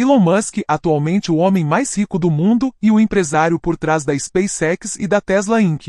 Elon Musk, atualmente o homem mais rico do mundo e o empresário por trás da SpaceX e da Tesla Inc.,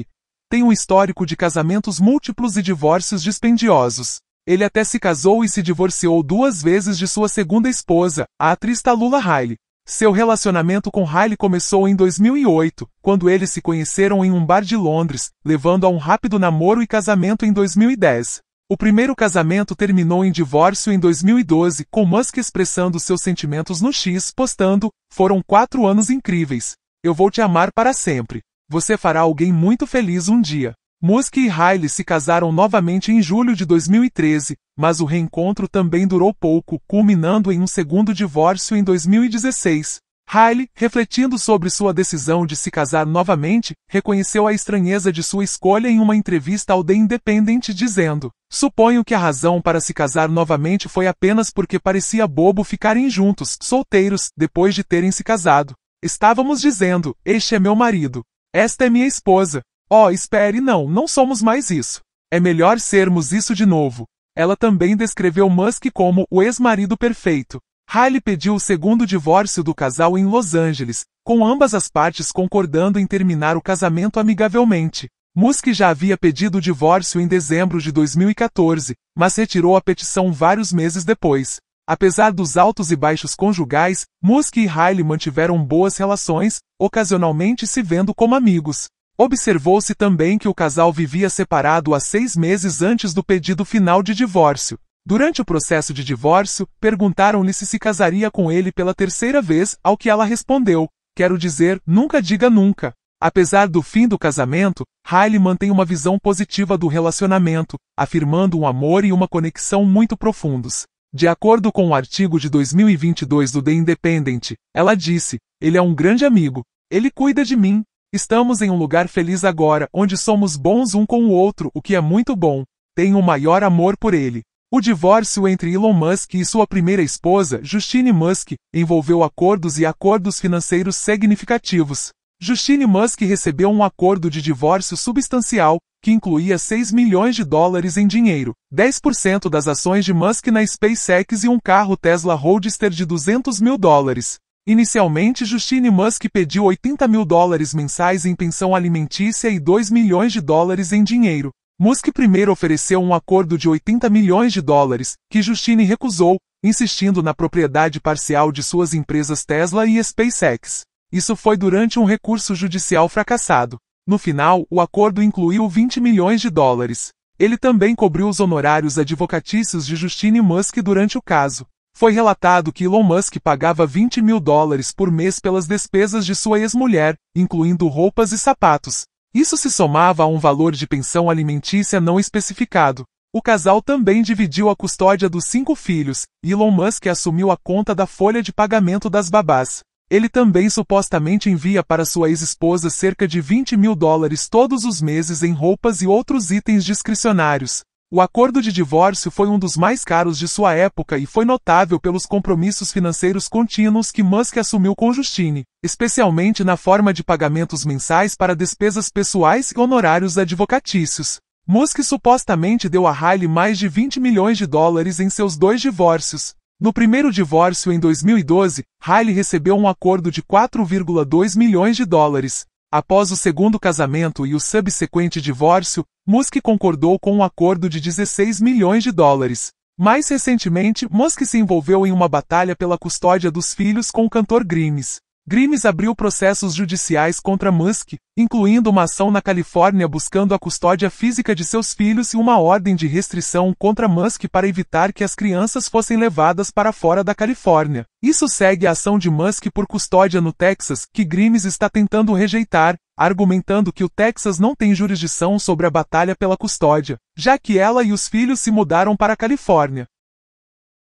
tem um histórico de casamentos múltiplos e divórcios dispendiosos. Ele até se casou e se divorciou duas vezes de sua segunda esposa, a atriz Talula Riley. Seu relacionamento com Riley começou em 2008, quando eles se conheceram em um bar de Londres, levando a um rápido namoro e casamento em 2010. O primeiro casamento terminou em divórcio em 2012, com Musk expressando seus sentimentos no X, postando: Foram quatro anos incríveis. Eu vou te amar para sempre. Você fará alguém muito feliz um dia. Musk e Riley se casaram novamente em julho de 2013, mas o reencontro também durou pouco, culminando em um segundo divórcio em 2016. Riley, refletindo sobre sua decisão de se casar novamente, reconheceu a estranheza de sua escolha em uma entrevista ao The Independent dizendo: Suponho que a razão para se casar novamente foi apenas porque parecia bobo ficarem juntos, solteiros, depois de terem se casado. Estávamos dizendo: Este é meu marido. Esta é minha esposa. Oh, espere, não, não somos mais isso. É melhor sermos isso de novo. Ela também descreveu Musk como o ex-marido perfeito. Riley pediu o segundo divórcio do casal em Los Angeles, com ambas as partes concordando em terminar o casamento amigavelmente. Musk já havia pedido o divórcio em dezembro de 2014, mas retirou a petição vários meses depois. Apesar dos altos e baixos conjugais, Musk e Riley mantiveram boas relações, ocasionalmente se vendo como amigos. Observou-se também que o casal vivia separado há seis meses antes do pedido final de divórcio. Durante o processo de divórcio, perguntaram-lhe se se casaria com ele pela terceira vez, ao que ela respondeu: Quero dizer, nunca diga nunca. Apesar do fim do casamento, Riley mantém uma visão positiva do relacionamento, afirmando um amor e uma conexão muito profundos. De acordo com o um artigo de 2022 do The Independent, ela disse: Ele é um grande amigo. Ele cuida de mim. Estamos em um lugar feliz agora, onde somos bons um com o outro, o que é muito bom. Tenho o maior amor por ele. O divórcio entre Elon Musk e sua primeira esposa, Justine Musk, envolveu acordos e acordos financeiros significativos. Justine Musk recebeu um acordo de divórcio substancial, que incluía 6 milhões de dólares em dinheiro, 10% das ações de Musk na SpaceX e um carro Tesla Roadster de 200 mil dólares. Inicialmente, Justine Musk pediu 80 mil dólares mensais em pensão alimentícia e 2 milhões de dólares em dinheiro. Musk primeiro ofereceu um acordo de 80 milhões de dólares, que Justine recusou, insistindo na propriedade parcial de suas empresas Tesla e SpaceX. Isso foi durante um recurso judicial fracassado. No final, o acordo incluiu 20 milhões de dólares. Ele também cobriu os honorários advocatícios de Justine Musk durante o caso. Foi relatado que Elon Musk pagava 20 mil dólares por mês pelas despesas de sua ex-mulher, incluindo roupas e sapatos, isso se somava a um valor de pensão alimentícia não especificado. O casal também dividiu a custódia dos cinco filhos, e Elon Musk assumiu a conta da folha de pagamento das babás. Ele também supostamente envia para sua ex-esposa cerca de 20 mil dólares todos os meses em roupas e outros itens discricionários. O acordo de divórcio foi um dos mais caros de sua época e foi notável pelos compromissos financeiros contínuos que Musk assumiu com Justine, especialmente na forma de pagamentos mensais para despesas pessoais e honorários advocatícios. Musk supostamente deu a Riley mais de 20 milhões de dólares em seus dois divórcios. No primeiro divórcio em 2012, Riley recebeu um acordo de 4,2 milhões de dólares. Após o segundo casamento e o subsequente divórcio, Musk concordou com um acordo de 16 milhões de dólares. Mais recentemente, Musk se envolveu em uma batalha pela custódia dos filhos com o cantor Grimes. Grimes abriu processos judiciais contra Musk, incluindo uma ação na Califórnia buscando a custódia física de seus filhos e uma ordem de restrição contra Musk para evitar que as crianças fossem levadas para fora da Califórnia. Isso segue a ação de Musk por custódia no Texas, que Grimes está tentando rejeitar, argumentando que o Texas não tem jurisdição sobre a batalha pela custódia, já que ela e os filhos se mudaram para a Califórnia.